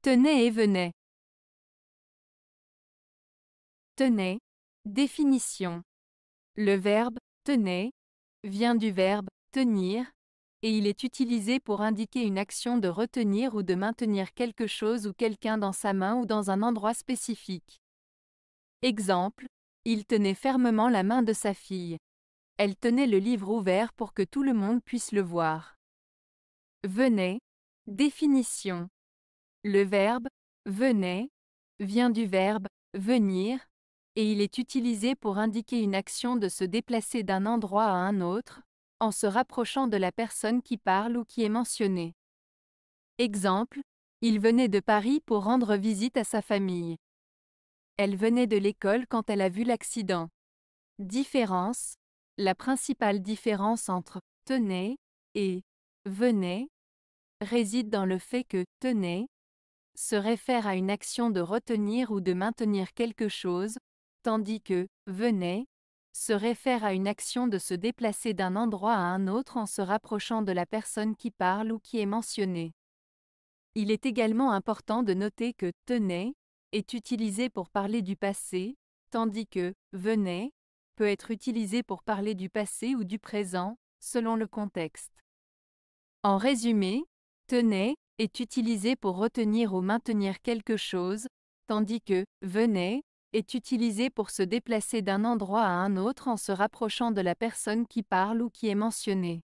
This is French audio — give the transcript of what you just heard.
Tenez et venez. Tenez. Définition. Le verbe tenez vient du verbe tenir et il est utilisé pour indiquer une action de retenir ou de maintenir quelque chose ou quelqu'un dans sa main ou dans un endroit spécifique. Exemple, il tenait fermement la main de sa fille. Elle tenait le livre ouvert pour que tout le monde puisse le voir. Venez. Définition. Le verbe venait vient du verbe venir, et il est utilisé pour indiquer une action de se déplacer d'un endroit à un autre, en se rapprochant de la personne qui parle ou qui est mentionnée. Exemple, il venait de Paris pour rendre visite à sa famille. Elle venait de l'école quand elle a vu l'accident. Différence, la principale différence entre tenait et venait réside dans le fait que tenait se réfère à une action de retenir ou de maintenir quelque chose, tandis que venait » se réfère à une action de se déplacer d'un endroit à un autre en se rapprochant de la personne qui parle ou qui est mentionnée. Il est également important de noter que tenait » est utilisé pour parler du passé, tandis que venait » peut être utilisé pour parler du passé ou du présent, selon le contexte. En résumé, tenait » est utilisé pour retenir ou maintenir quelque chose, tandis que venez est utilisé pour se déplacer d'un endroit à un autre en se rapprochant de la personne qui parle ou qui est mentionnée.